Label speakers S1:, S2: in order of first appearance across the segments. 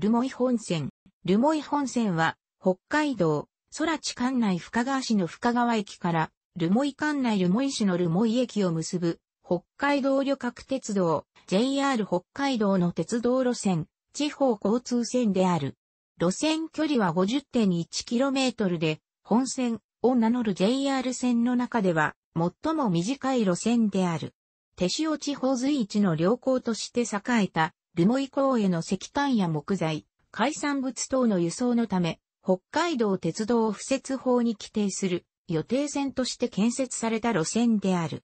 S1: 留萌本線。留萌本線は、北海道、空地管内深川市の深川駅から、留萌管内留萌市の留萌駅を結ぶ、北海道旅客鉄道、JR 北海道の鉄道路線、地方交通線である。路線距離は 50.1km で、本線を名乗る JR 線の中では、最も短い路線である。手塩地方随一の良好として栄えた留萌港への石炭や木材、海産物等の輸送のため、北海道鉄道付設法に規定する予定線として建設された路線である。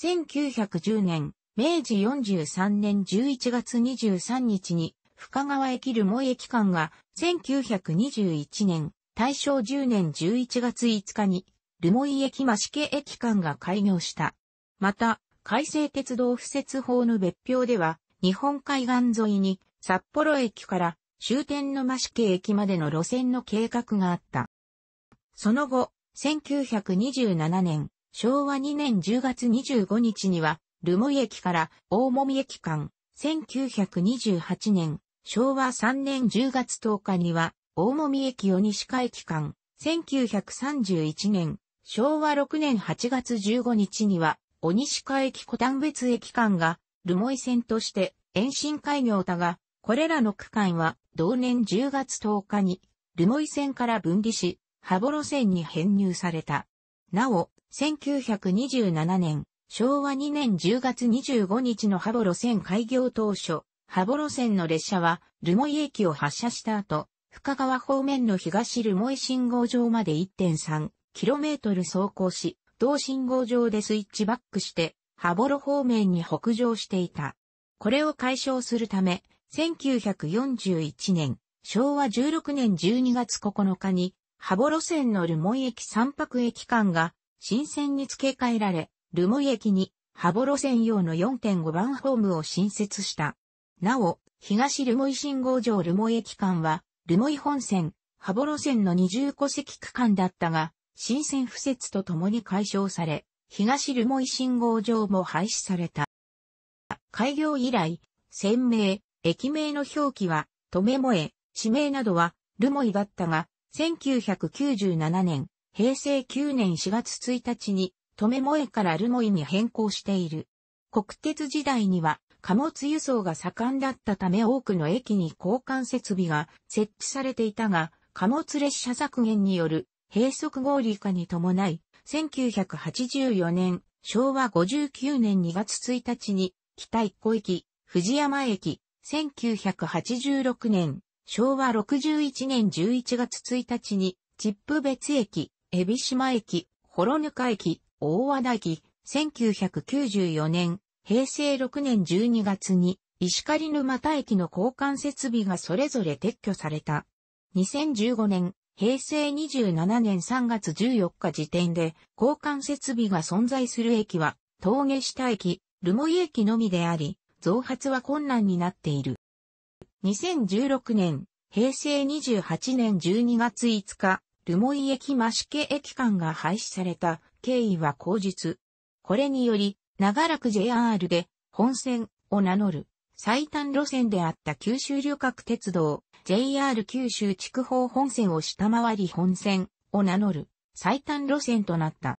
S1: 1910年、明治43年11月23日に深川駅留萌駅間が1921年、大正10年11月5日に留萌駅増毛駅間が開業した。また、改正鉄道付設法の別表では、日本海岸沿いに札幌駅から終点の増毛駅までの路線の計画があった。その後、1927年、昭和2年10月25日には、留萌駅から大門駅間、1928年、昭和3年10月10日には、大門駅を西海駅間、1931年、昭和6年8月15日には、小西鹿駅小丹別駅間が、留萌線として延伸開業だが、これらの区間は同年10月10日に、留萌線から分離し、羽幌線に編入された。なお、1927年、昭和2年10月25日の羽幌線開業当初、羽幌線の列車は、留萌駅を発車した後、深川方面の東留萌信号場まで 1.3km 走行し、同信号場でスイッチバックして、羽幌方面に北上していた。これを解消するため、1941年、昭和16年12月9日に、羽幌線の留萌駅三泊駅間が、新線に付け替えられ、留萌駅に、羽幌線用の4.5番ホームを新設した。なお、東留萌信号場留萌駅間は、留萌本線、羽幌線の20戸籍区間だったが、新線付設とともに解消され、東留萌信号場も廃止された。開業以来、船名、駅名の表記は、とめもえ、地名などは、留萌だったが、1997年、平成9年4月1日に、とめもえから留萌に変更している。国鉄時代には、貨物輸送が盛んだったため多くの駅に交換設備が設置されていたが、貨物列車削減による閉塞合理化に伴い、1984年、昭和59年2月1日に北一個駅、藤山駅、1986年、昭和61年11月1日に、チップ別駅、海老島駅、幌ぬ駅、大和田駅、1994年、平成6年12月に、石狩沼田駅の交換設備がそれぞれ撤去された。2015年、平成27年3月14日時点で、交換設備が存在する駅は、峠下駅、留萌駅のみであり、増発は困難になっている。2016年、平成28年12月5日、留萌駅増毛駅間が廃止された経緯は口日。これにより、長らく JR で本線を名乗る最短路線であった九州旅客鉄道 JR 九州地区方本線を下回り本線を名乗る最短路線となった。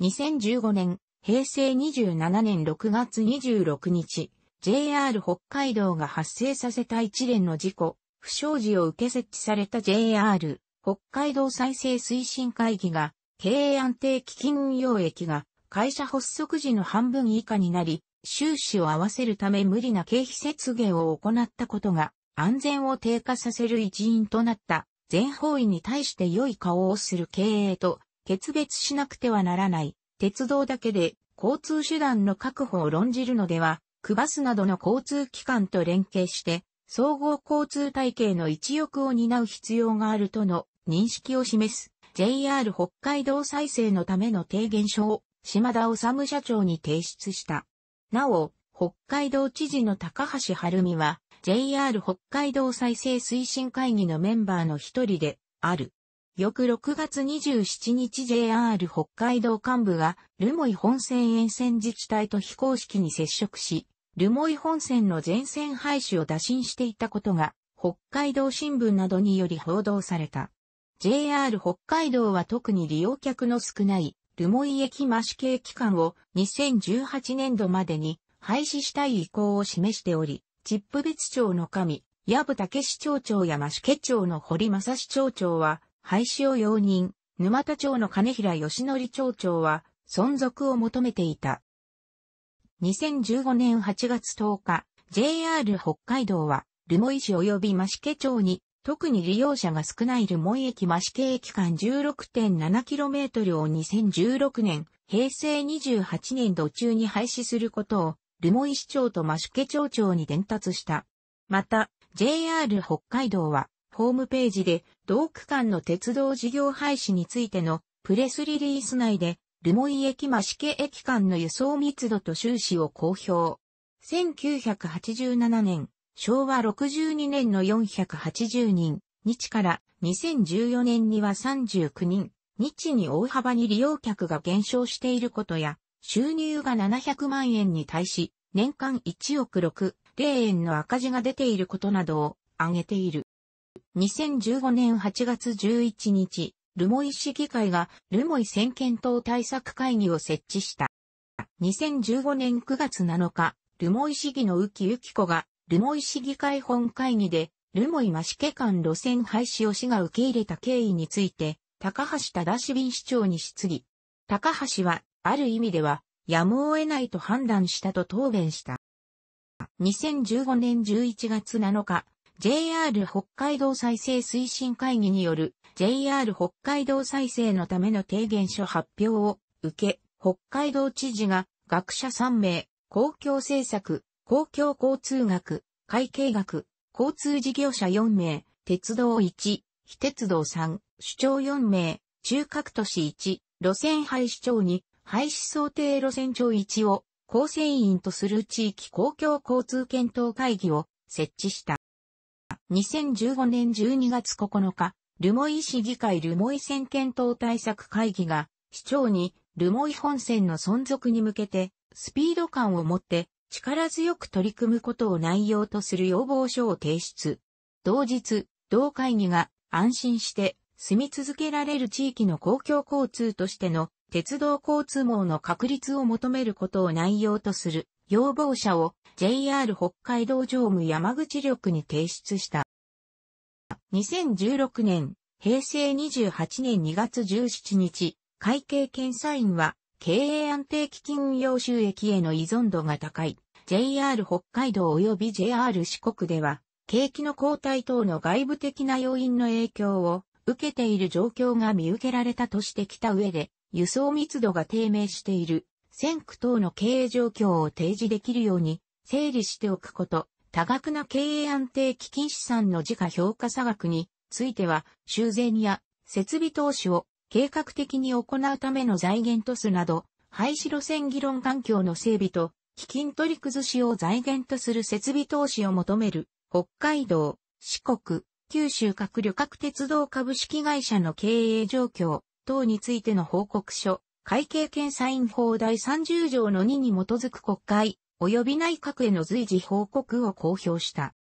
S1: 2015年平成27年6月26日、JR 北海道が発生させた一連の事故、不祥事を受け設置された JR 北海道再生推進会議が、経営安定基金運用益が会社発足時の半分以下になり、収支を合わせるため無理な経費節減を行ったことが安全を低下させる一因となった全方位に対して良い顔をする経営と決別しなくてはならない鉄道だけで交通手段の確保を論じるのでは、区バスなどの交通機関と連携して、総合交通体系の一翼を担う必要があるとの認識を示す JR 北海道再生のための提言書を島田治社長に提出した。なお、北海道知事の高橋晴美は JR 北海道再生推進会議のメンバーの一人である。翌6月27日 JR 北海道幹部が、ルモイ本線沿線自治体と非公式に接触し、ルモイ本線の全線廃止を打診していたことが、北海道新聞などにより報道された。JR 北海道は特に利用客の少ない、ルモイ駅増し系期間を2018年度までに廃止したい意向を示しており、チップ別町の神、矢部武市町長や増毛町の堀正市町長は、廃止を容認、沼田町の金平義則町長は存続を求めていた。2015年8月10日、JR 北海道は、留萌市及び増毛町に、特に利用者が少ない留萌駅増毛駅間 16.7km を2016年、平成28年度中に廃止することを、留萌市長と増毛町長に伝達した。また、JR 北海道は、ホームページで同区間の鉄道事業廃止についてのプレスリリース内で、留萌駅増毛駅間の輸送密度と収支を公表。1987年、昭和62年の480人、日から2014年には39人、日に大幅に利用客が減少していることや、収入が700万円に対し、年間1億6、0円の赤字が出ていることなどを挙げている。2015年8月11日、留萌市議会が留萌先遣党対策会議を設置した。2015年9月7日、留萌市議の浮き浮き子が、留萌市議会本会議で、留萌増ケ間路線廃止を市が受け入れた経緯について、高橋忠敏市長に質疑。高橋は、ある意味では、やむを得ないと判断したと答弁した。2015年11月7日、JR 北海道再生推進会議による JR 北海道再生のための提言書発表を受け、北海道知事が学者3名、公共政策、公共交通学、会計学、交通事業者4名、鉄道1、非鉄道3、主張4名、中核都市1、路線廃止庁2、廃止想定路線庁1を構成員とする地域公共交通検討会議を設置した。2015年12月9日、留萌市議会留萌線検討対策会議が、市長に留萌本線の存続に向けて、スピード感を持って力強く取り組むことを内容とする要望書を提出。同日、同会議が安心して住み続けられる地域の公共交通としての鉄道交通網の確立を求めることを内容とする要望者を JR 北海道常務山口力に提出した。2016年、平成28年2月17日、会計検査院は、経営安定基金運用収益への依存度が高い、JR 北海道及び JR 四国では、景気の交代等の外部的な要因の影響を受けている状況が見受けられたとしてきた上で、輸送密度が低迷している先区等の経営状況を提示できるように整理しておくこと、多額な経営安定基金資産の時価評価差額については修繕や設備投資を計画的に行うための財源とすなど、廃止路線議論環境の整備と基金取り崩しを財源とする設備投資を求める北海道、四国、九州各旅客鉄道株式会社の経営状況等についての報告書、会計検査院法第30条の2に基づく国会、及び内閣への随時報告を公表した。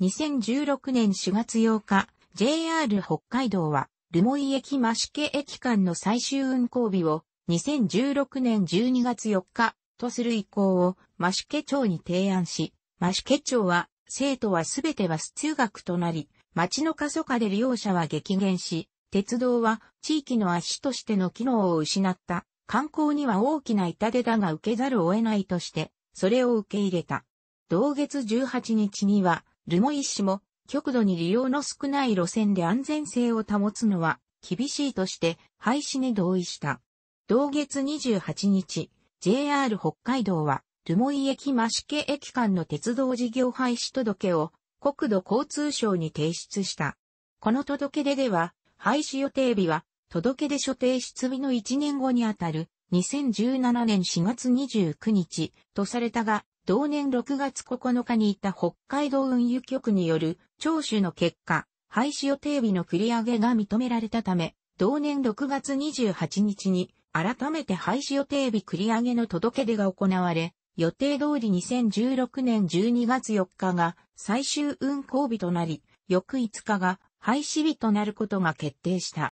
S1: 2016年4月8日、JR 北海道は、留萌駅マシケ駅間の最終運行日を、2016年12月4日とする意向をマシケ町に提案し、マシケ町は、生徒はすべてバス通学となり、町の過疎化で利用者は激減し、鉄道は地域の足としての機能を失った。観光には大きな痛手だが受けざるを得ないとして、それを受け入れた。同月18日には、留萌市も、極度に利用の少ない路線で安全性を保つのは厳しいとして廃止に同意した。同月28日、JR 北海道は、留萌駅増毛駅間の鉄道事業廃止届を国土交通省に提出した。この届け出では、廃止予定日は、届け出所定出日の1年後にあたる、2017年4月29日とされたが、同年6月9日にいた北海道運輸局による聴取の結果、廃止予定日の繰り上げが認められたため、同年6月28日に改めて廃止予定日繰り上げの届け出が行われ、予定通り2016年12月4日が最終運行日となり、翌5日が廃止日となることが決定した。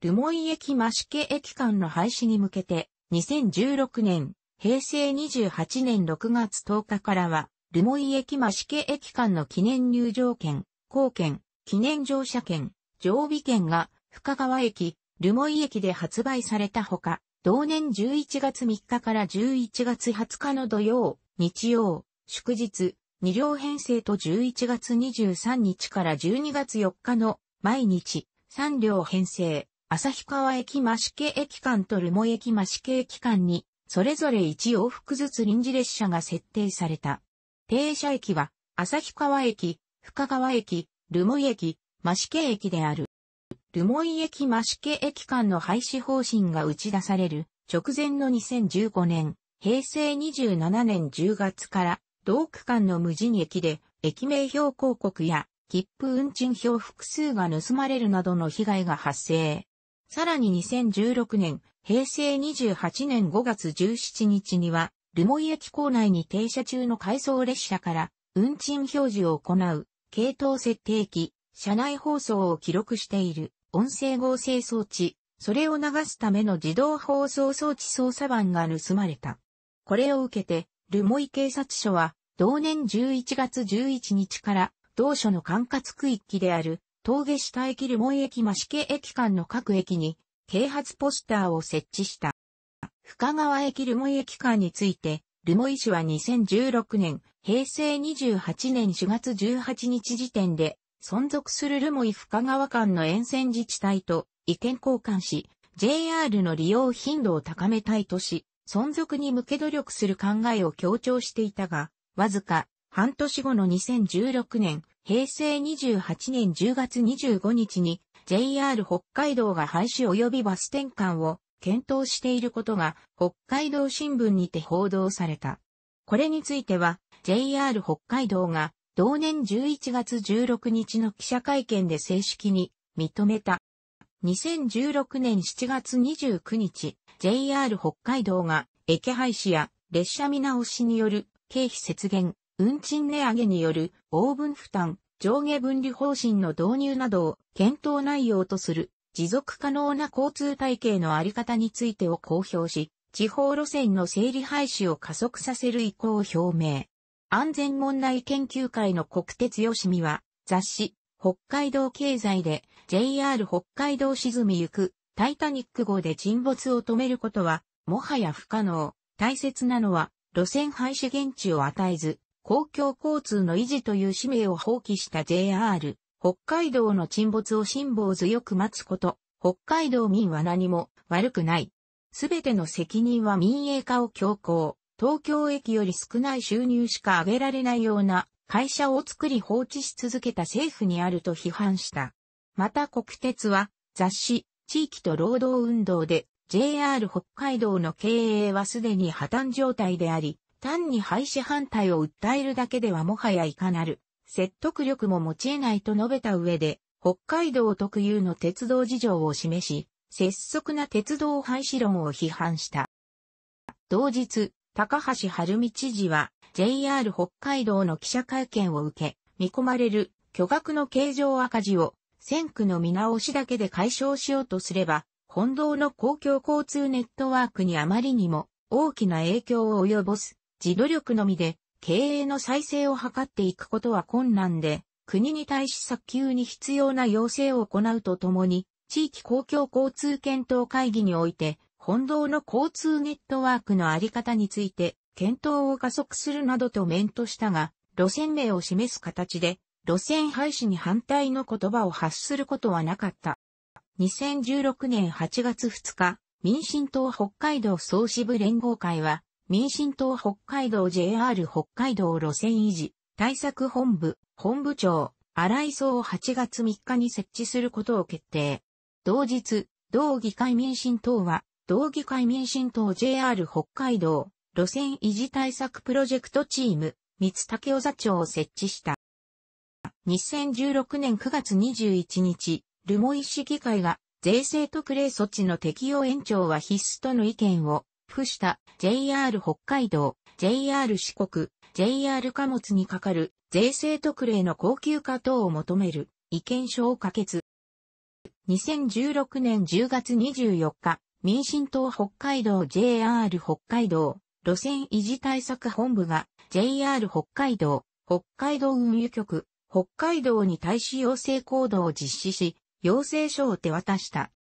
S1: 留萌駅増毛駅間の廃止に向けて、2016年、平成28年6月10日からは、留萌駅増毛駅間の記念入場券、貢券、記念乗車券、常備券が、深川駅、留萌駅で発売されたほか、同年11月3日から11月20日の土曜、日曜、祝日、2両編成と11月23日から12月4日の毎日3両編成、旭川駅増毛駅間と留萌駅増毛駅間に、それぞれ1往復ずつ臨時列車が設定された。停車駅は、旭川駅、深川駅、留萌駅、増毛駅である。留萌駅増毛駅間の廃止方針が打ち出される直前の2015年、平成27年10月から同区間の無人駅で、駅名標広告や、切符運賃表複数が盗まれるなどの被害が発生。さらに2016年、平成28年5月17日には、留萌駅構内に停車中の回送列車から、運賃表示を行う、系統設定機、車内放送を記録している、音声合成装置、それを流すための自動放送装置操作盤が盗まれた。これを受けて、留萌警察署は、同年11月11日から、同署の管轄区域である、峠下駅留萌駅増毛駅間の各駅に、啓発ポスターを設置した。深川駅留萌駅間について、留萌市は2016年、平成28年4月18日時点で、存続する留萌深川間の沿線自治体と意見交換し、JR の利用頻度を高めたいとし、存続に向け努力する考えを強調していたが、わずか半年後の2016年、平成28年10月25日に JR 北海道が廃止及びバス転換を検討していることが北海道新聞にて報道された。これについては JR 北海道が同年11月16日の記者会見で正式に認めた。2016年7月29日、JR 北海道が駅廃止や列車見直しによる経費節減、運賃値上げによる応分負担、上下分離方針の導入などを検討内容とする持続可能な交通体系のあり方についてを公表し、地方路線の整理廃止を加速させる意向を表明。安全問題研究会の国鉄よしみは、雑誌、北海道経済で JR 北海道沈みゆくタイタニック号で沈没を止めることは、もはや不可能。大切なのは、路線廃止現地を与えず、公共交通の維持という使命を放棄した JR、北海道の沈没を辛抱強く待つこと、北海道民は何も悪くない。すべての責任は民営化を強行、東京駅より少ない収入しか上げられないような会社を作り放置し続けた政府にあると批判した。また国鉄は雑誌、地域と労働運動で JR 北海道の経営はすでに破綻状態であり、単に廃止反対を訴えるだけではもはやいかなる、説得力も持ち得ないと述べた上で、北海道特有の鉄道事情を示し、拙速な鉄道廃止論を批判した。同日、高橋晴美知事は JR 北海道の記者会見を受け、見込まれる巨額の形状赤字を線区の見直しだけで解消しようとすれば、本道の公共交通ネットワークにあまりにも大きな影響を及ぼす自努力のみで経営の再生を図っていくことは困難で、国に対し早急に必要な要請を行うとともに、地域公共交通検討会議において、本道の交通ネットワークのあり方について、検討を加速するなどと面としたが、路線名を示す形で、路線廃止に反対の言葉を発することはなかった。2016年8月2日、民進党北海道総支部連合会は、民進党北海道 JR 北海道路線維持対策本部、本部長、荒井総を8月3日に設置することを決定。同日、同議会民進党は、同議会民進党 JR 北海道路線維持対策プロジェクトチーム、三竹尾座長を設置した。2016年9月21日、ルモイ市議会が税制特例措置の適用延長は必須との意見を付した JR 北海道、JR 四国、JR 貨物にかかる税制特例の高級化等を求める意見書を可決。2016年10月24日、民進党北海道 JR 北海道路線維持対策本部が JR 北海道北海道運輸局北海道に対し要請行動を実施し、要請書を手渡した。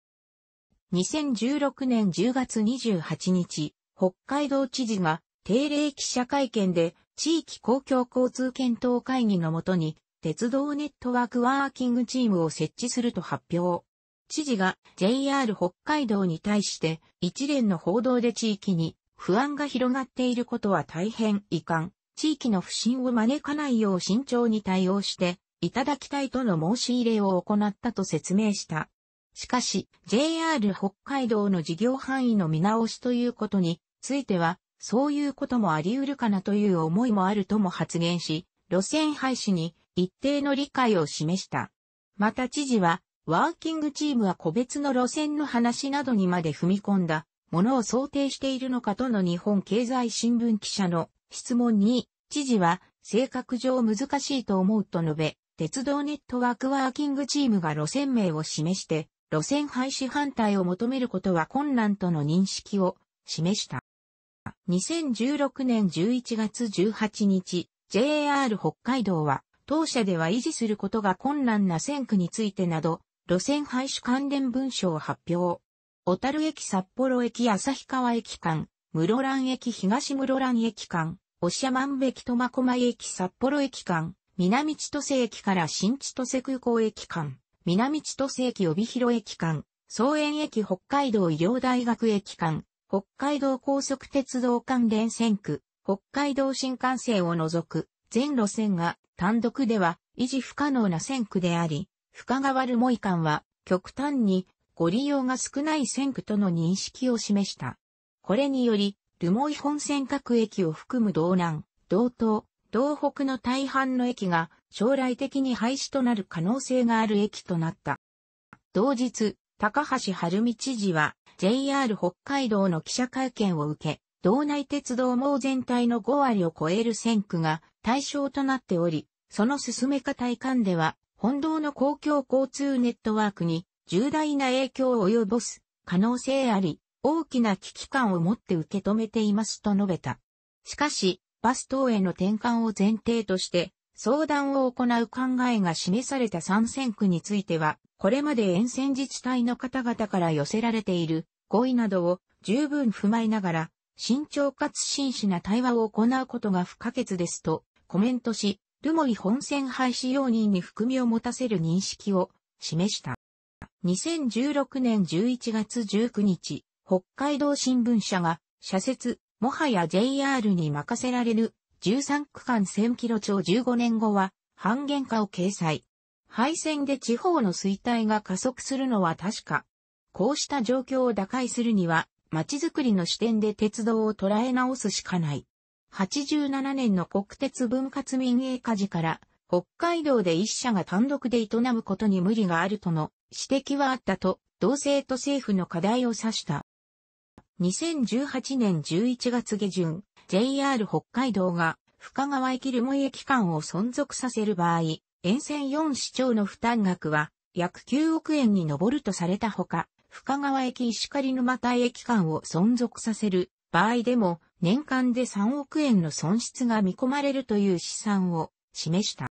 S1: 2016年10月28日、北海道知事が定例記者会見で地域公共交通検討会議のもとに鉄道ネットワークワーキングチームを設置すると発表。知事が JR 北海道に対して一連の報道で地域に不安が広がっていることは大変遺憾。地域の不信を招かないよう慎重に対応して、いただきたいとの申し入れを行ったと説明した。しかし、JR 北海道の事業範囲の見直しということについては、そういうこともあり得るかなという思いもあるとも発言し、路線廃止に一定の理解を示した。また知事は、ワーキングチームは個別の路線の話などにまで踏み込んだものを想定しているのかとの日本経済新聞記者の質問に、知事は、性格上難しいと思うと述べ、鉄道ネットワークワーキングチームが路線名を示して、路線廃止反対を求めることは困難との認識を示した。2016年11月18日、JR 北海道は、当社では維持することが困難な線区についてなど、路線廃止関連文書を発表。小樽駅札幌駅旭川駅間、室蘭駅東室蘭駅間、長万部駅苫小牧駅札幌駅間、南千歳駅から新千歳空港駅間、南千歳駅帯広駅間、総園駅北海道医療大学駅間、北海道高速鉄道関連線区、北海道新幹線を除く全路線が単独では維持不可能な線区であり、深川留萌間は極端にご利用が少ない線区との認識を示した。これにより、留萌本線各駅を含む道南、道東、道北の大半の駅が将来的に廃止となる可能性がある駅となった。同日、高橋晴美知事は JR 北海道の記者会見を受け、道内鉄道網全体の5割を超える線区が対象となっており、その進め方いかんでは、本道の公共交通ネットワークに重大な影響を及ぼす可能性あり、大きな危機感を持って受け止めていますと述べた。しかし、バス等への転換を前提として、相談を行う考えが示された参戦区については、これまで沿線自治体の方々から寄せられている合意などを十分踏まえながら、慎重かつ真摯な対話を行うことが不可欠ですとコメントし、ルモイ本線廃止容認に含みを持たせる認識を示した。2016年11月19日、北海道新聞社が、社説、もはや JR に任せられる13区間1000キロ超15年後は半減化を掲載。廃線で地方の衰退が加速するのは確か。こうした状況を打開するには、街づくりの視点で鉄道を捉え直すしかない。87年の国鉄分割民営化時から、北海道で一社が単独で営むことに無理があるとの指摘はあったと、同性と政府の課題を指した。2018年11月下旬、JR 北海道が深川駅留萌駅間を存続させる場合、沿線4市町の負担額は約9億円に上るとされたほか、深川駅石狩沼田駅間を存続させる場合でも年間で3億円の損失が見込まれるという試算を示した。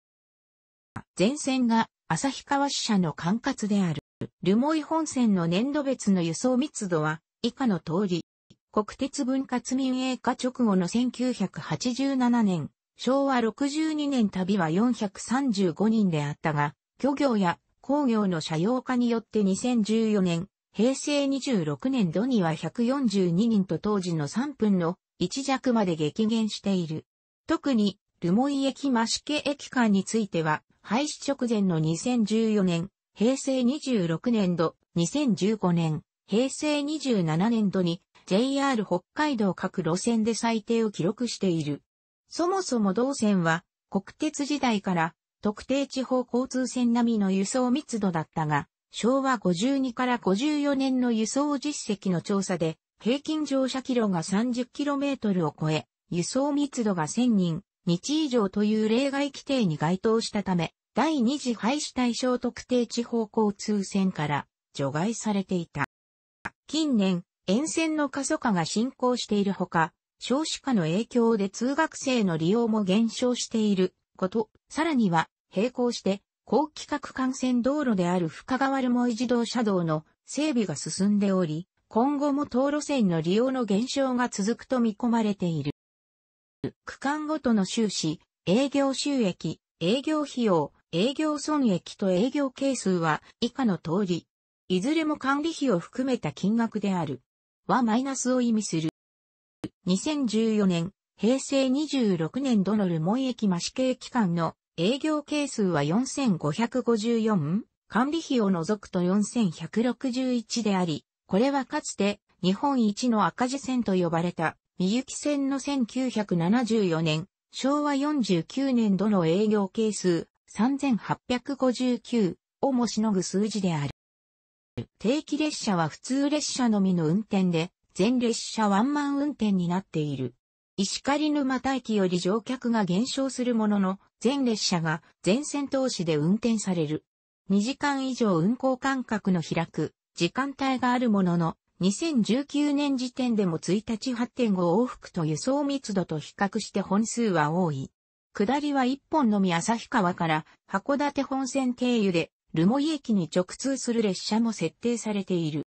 S1: 前線が旭川支社の管轄である。留萌本線の年度別の輸送密度は以下の通り、国鉄分割民営化直後の1987年、昭和62年旅は435人であったが、漁業や工業の社用化によって2014年、平成26年度には142人と当時の3分の1弱まで激減している。特に、留萌駅増毛駅間については、廃止直前の2014年、平成26年度、2015年、平成27年度に JR 北海道各路線で最低を記録している。そもそも同線は国鉄時代から特定地方交通線並みの輸送密度だったが、昭和52から54年の輸送実績の調査で、平均乗車キロが 30km を超え、輸送密度が1000人、日以上という例外規定に該当したため、第2次廃止対象特定地方交通線から除外されていた。近年、沿線の過疎化が進行しているほか、少子化の影響で通学生の利用も減少していること、さらには、並行して、高規格幹線道路である深川留萌自動車道の整備が進んでおり、今後も道路線の利用の減少が続くと見込まれている。区間ごとの収支、営業収益、営業費用、営業損益と営業係数は以下の通り、いずれも管理費を含めた金額である。はマイナスを意味する。2014年、平成26年度の留萌駅増し系機関の営業係数は4554、管理費を除くと4161であり、これはかつて日本一の赤字線と呼ばれた、みゆき線の1974年、昭和49年度の営業係数3859をもしのぐ数字である。定期列車は普通列車のみの運転で、全列車ワンマン運転になっている。石狩沼田駅より乗客が減少するものの、全列車が全線通しで運転される。2時間以上運行間隔の開く時間帯があるものの、2019年時点でも1日8.5往復と輸送密度と比較して本数は多い。下りは1本のみ旭川から函館本線経由でルモイ駅に直通する列車も設定されている。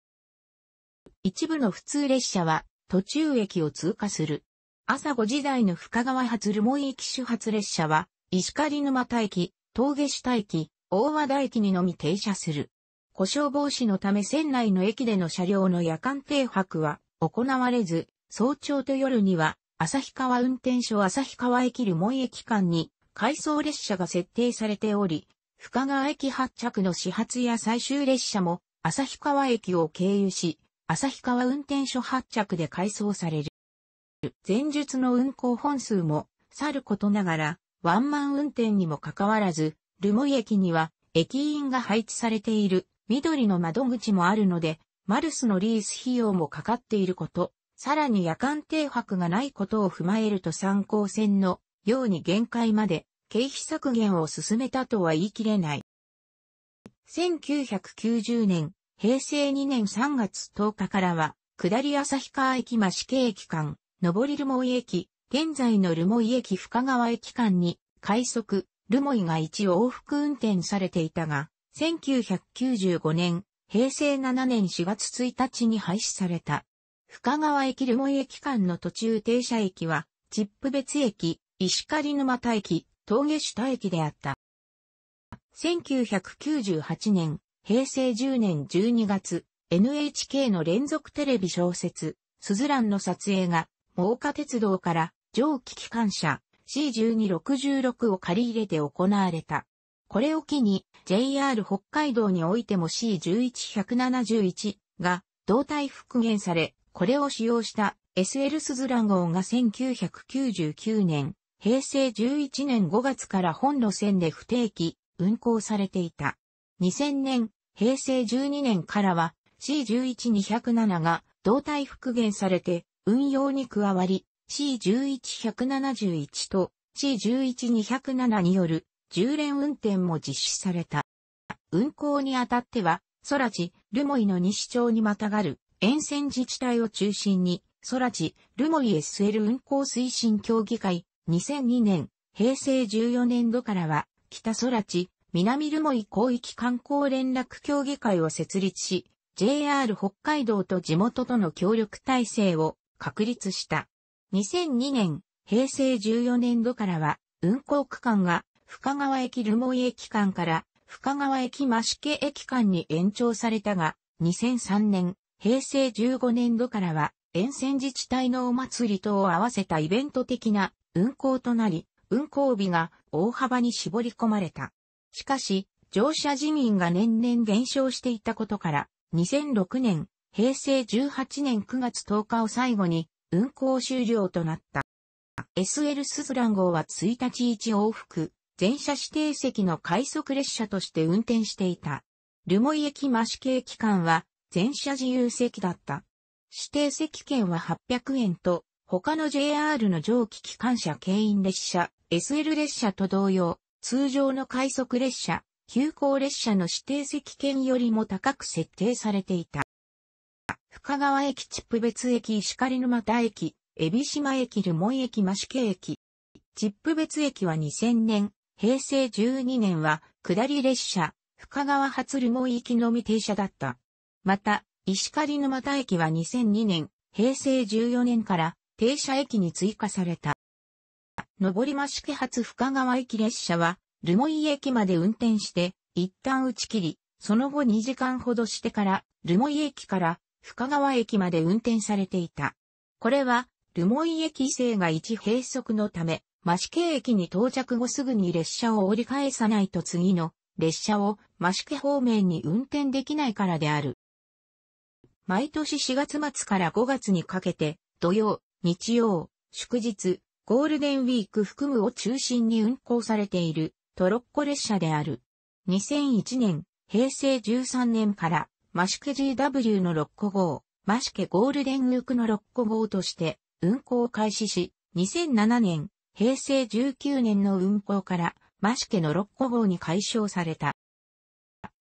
S1: 一部の普通列車は途中駅を通過する。朝5時台の深川発留萌駅始発列車は、石狩沼田駅、峠下駅、大和田駅にのみ停車する。故障防止のため船内の駅での車両の夜間停泊は行われず、早朝と夜には、旭川運転所旭川駅留萌駅間に、回送列車が設定されており、深川駅発着の始発や最終列車も、旭川駅を経由し、旭川運転所発着で改装される。前述の運行本数も、さることながら、ワンマン運転にもかかわらず、留萌駅には、駅員が配置されている、緑の窓口もあるので、マルスのリース費用もかかっていること、さらに夜間停泊がないことを踏まえると参考線のように限界まで経費削減を進めたとは言い切れない。1990年、平成2年3月10日からは、下り旭川駅増毛駅間、上り留萌駅、現在の留萌駅深川駅間に、快速、留萌が一往復運転されていたが、1995年、平成7年4月1日に廃止された。深川駅留萌駅間の途中停車駅は、チップ別駅、石狩沼田駅、峠下駅であった。1998年、平成10年12月、NHK の連続テレビ小説、スズランの撮影が、猛火鉄道から蒸気機関車 C1266 を借り入れて行われた。これを機に JR 北海道においても C11171 が胴体復元され、これを使用した SL スズラン号が1999年平成11年5月から本路線で不定期、運行されていた。2000年、平成12年からは C11207 が動体復元されて運用に加わり C11171 と C11207 による10連運転も実施された。運行にあたっては、空地、留萌の西町にまたがる沿線自治体を中心に、空地、留萌 SL 運行推進協議会、2002年、平成14年度からは、北空地、南留萌広域観光連絡協議会を設立し、JR 北海道と地元との協力体制を確立した。2002年、平成14年度からは、運行区間が深川駅留萌駅間から深川駅増毛駅間に延長されたが、2003年、平成15年度からは、沿線自治体のお祭りとを合わせたイベント的な運行となり、運行日が大幅に絞り込まれた。しかし、乗車人員が年々減少していたことから、2006年、平成18年9月10日を最後に、運行終了となった。SL スズラン号は1日1往復、全車指定席の快速列車として運転していた。留萌駅増し系機間は、全車自由席だった。指定席券は800円と、他の JR の蒸気機関車牽引列車、SL 列車と同様、通常の快速列車、急行列車の指定席券よりも高く設定されていた。深川駅、チップ別駅、石狩沼田駅、海老島駅、留ン駅、増毛駅。チップ別駅は2000年、平成12年は、下り列車、深川発留モ行きのみ停車だった。また、石狩沼田駅は2002年、平成14年から、停車駅に追加された。上りまし発深川駅列車は、留萌駅まで運転して、一旦打ち切り、その後2時間ほどしてから、留萌駅から深川駅まで運転されていた。これは、留萌駅制が一閉塞のため、増城駅に到着後すぐに列車を折り返さないと次の列車を増城方面に運転できないからである。毎年4月末から5月にかけて、土曜、日曜、祝日、ゴールデンウィーク含むを中心に運行されているトロッコ列車である。2001年、平成13年から、マシケ GW の6個号、マシケゴールデンウィークの6個号として運行を開始し、2007年、平成19年の運行から、マシケの6個号に解消された。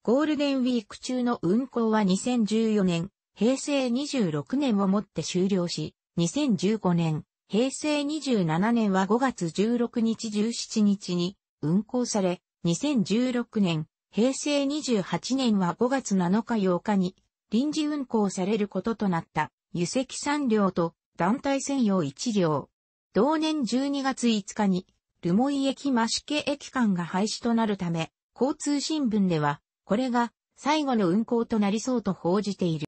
S1: ゴールデンウィーク中の運行は2014年、平成26年をもって終了し、2015年、平成27年は5月16日17日に運行され、2016年、平成28年は5月7日8日に臨時運行されることとなった輸石3両と団体専用1両。同年12月5日に留萌駅増毛駅間が廃止となるため、交通新聞ではこれが最後の運行となりそうと報じている。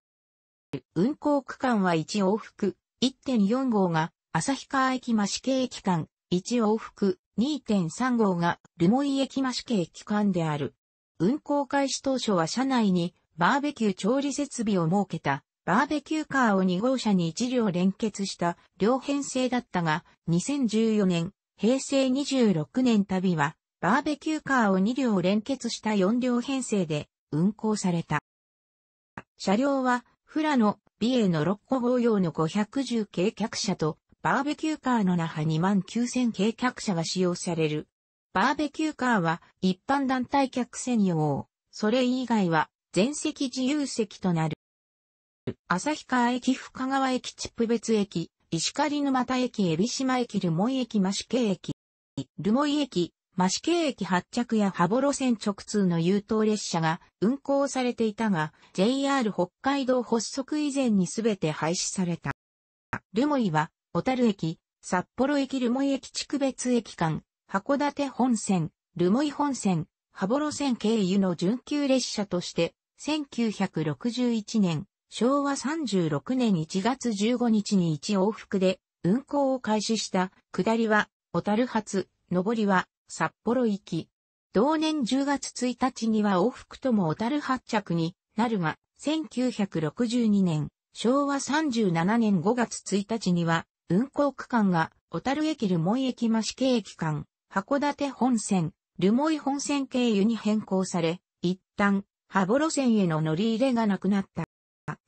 S1: 運行区間は1往復1.4号が旭川駅増系駅間、1往復、2.3号が留萌駅増系駅間である。運行開始当初は車内にバーベキュー調理設備を設けたバーベキューカーを2号車に1両連結した両編成だったが、2014年、平成26年旅は、バーベキューカーを2両連結した4両編成で運行された。車両は、フラの美瑛の六個号用の510軽客車と、バーベキューカーの那覇2万9000軽客車が使用される。バーベキューカーは一般団体客専用。それ以外は全席自由席となる。旭川駅深川駅チップ別駅、石狩沼田駅、海老島駅、留萌駅、益城駅、留萌駅、シケ駅発着や羽幌線直通の優等列車が運行されていたが、JR 北海道発足以前にすべて廃止された。留萌は、小樽駅、札幌駅留萌駅地区別駅間、函館本線、留萌本線、羽幌線経由の準急列車として、1961年、昭和36年1月15日に1往復で運行を開始した、下りは、小樽発、上りは、札幌行き。同年10月1日には往復とも小樽発着になるが、1962年、昭和37年5月1日には、運行区間が、小樽駅留萌駅増市駅間、函館本線、留萌本線経由に変更され、一旦、羽幌線への乗り入れがなくなった。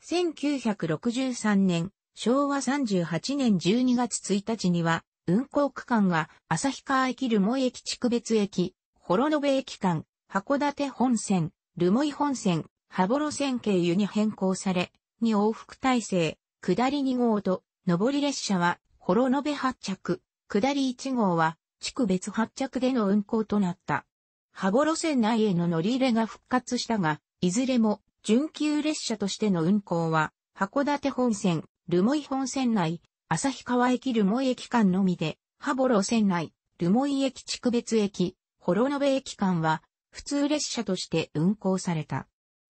S1: 1963年、昭和38年12月1日には、運行区間が、旭川駅留萌駅地区別駅、幌延駅間、函館本線、留萌本線、羽幌線経由に変更され、2往復体制、下り2号と、上り列車は、幌延発着、下り1号は、地区別発着での運行となった。羽幌線内への乗り入れが復活したが、いずれも、準急列車としての運行は、函館本線、留萌本線内、旭川駅留萌駅間のみで、羽幌線内、留萌駅地区別駅、幌延駅間は、普通列車として運行された。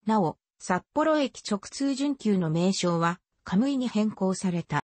S1: なお、札幌駅直通準急の名称は、カムイに変更された。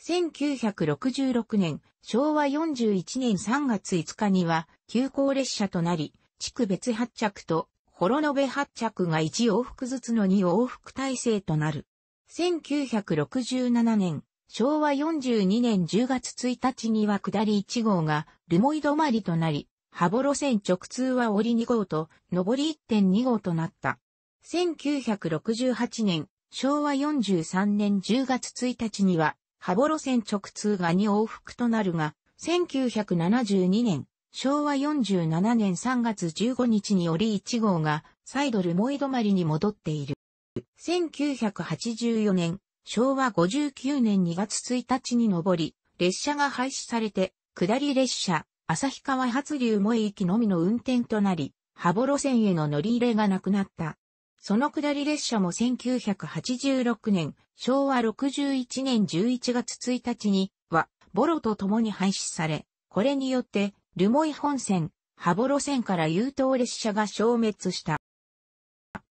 S1: 1966年、昭和41年3月5日には、急行列車となり、地区別発着と、幌延発着が1往復ずつの2往復体制となる。1967年、昭和42年10月1日には下り1号が留萌止まりとなり、羽幌線直通は折り2号と上り1.2号となった。1968年、昭和43年10月1日には、羽幌線直通が2往復となるが、1972年、昭和47年3月15日に折り1号が再度ルモイ止まりに戻っている。1984年、昭和59年2月1日に上り、列車が廃止されて、下り列車、旭川発流萌駅のみの運転となり、羽幌線への乗り入れがなくなった。その下り列車も1986年、昭和61年11月1日には、ボロと共に廃止され、これによって、留萌本線、羽幌線から優等列車が消滅した。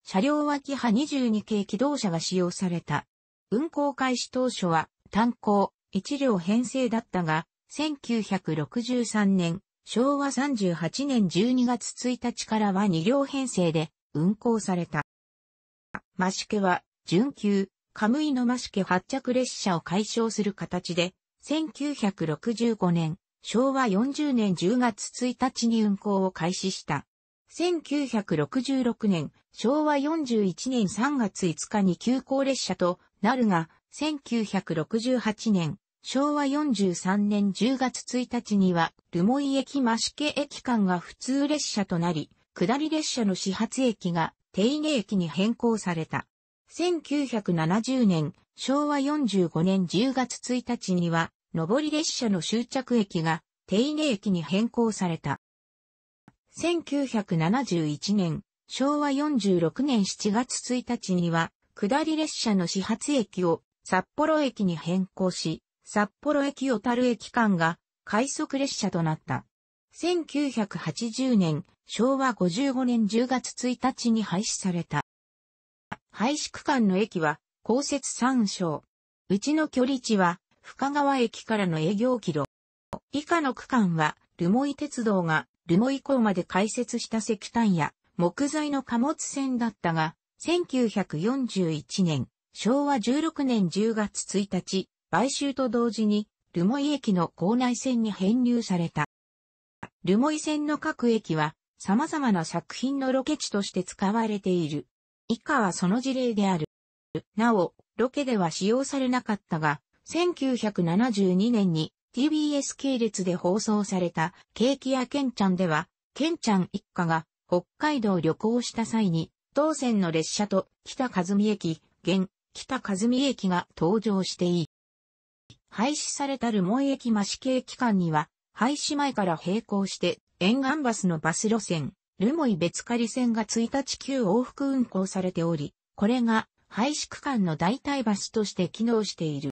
S1: 車両脇派22系機動車が使用された。運行開始当初は単行一両編成だったが、1963年、昭和38年12月1日からは2両編成で運行された。増ケは、準急、カムイの増ケ発着列車を解消する形で、1965年、昭和40年10月1日に運行を開始した。1966年、昭和41年3月5日に急行列車となるが、1968年、昭和43年10月1日には、留萌駅増家駅間が普通列車となり、下り列車の始発駅が手稲駅に変更された。1970年、昭和45年10月1日には、上り列車の終着駅が手稲駅に変更された。1971年、昭和46年7月1日には、下り列車の始発駅を札幌駅に変更し、札幌駅小樽駅間が快速列車となった。1980年、昭和55年10月1日に廃止された。廃止区間の駅は、公設3章。うちの距離地は、深川駅からの営業キロ。以下の区間は、留萌鉄道が、留萌港まで開設した石炭や木材の貨物船だったが、1941年、昭和16年10月1日、買収と同時に、ルモイ駅の構内線に編入された。ルモイ線の各駅は、様々な作品のロケ地として使われている。以下はその事例である。なお、ロケでは使用されなかったが、1972年に TBS 系列で放送されたケーキ屋ケンちゃんでは、ケンちゃん一家が北海道旅行した際に東線の列車と北和美駅、現、北和美駅が登場していい。廃止された留萌駅増系駅間には、廃止前から並行して、沿岸バスのバス路線、留萌別仮線が1日旧往復運行されており、これが廃止区間の代替バスとして機能している。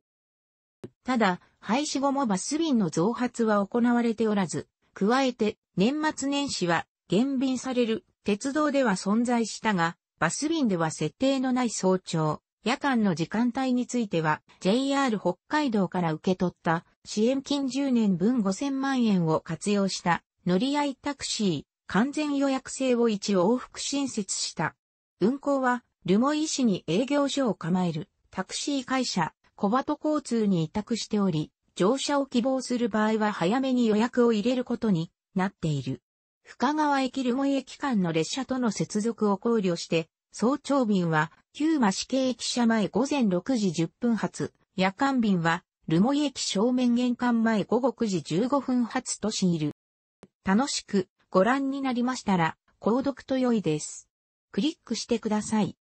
S1: ただ、廃止後もバス便の増発は行われておらず、加えて、年末年始は減便される鉄道では存在したが、バス便では設定のない早朝、夜間の時間帯については、JR 北海道から受け取った支援金10年分5000万円を活用した乗り合いタクシー、完全予約制を一往復新設した。運行は、留萌市に営業所を構えるタクシー会社、小鳩交通に委託しており、乗車を希望する場合は早めに予約を入れることになっている。深川駅留萌駅間の列車との接続を考慮して、早朝便は、旧市系駅舎前午前6時10分発、夜間便は、留萌駅正面玄関前午後9時15分発としている。楽しくご覧になりましたら、購読と良いです。クリックしてください。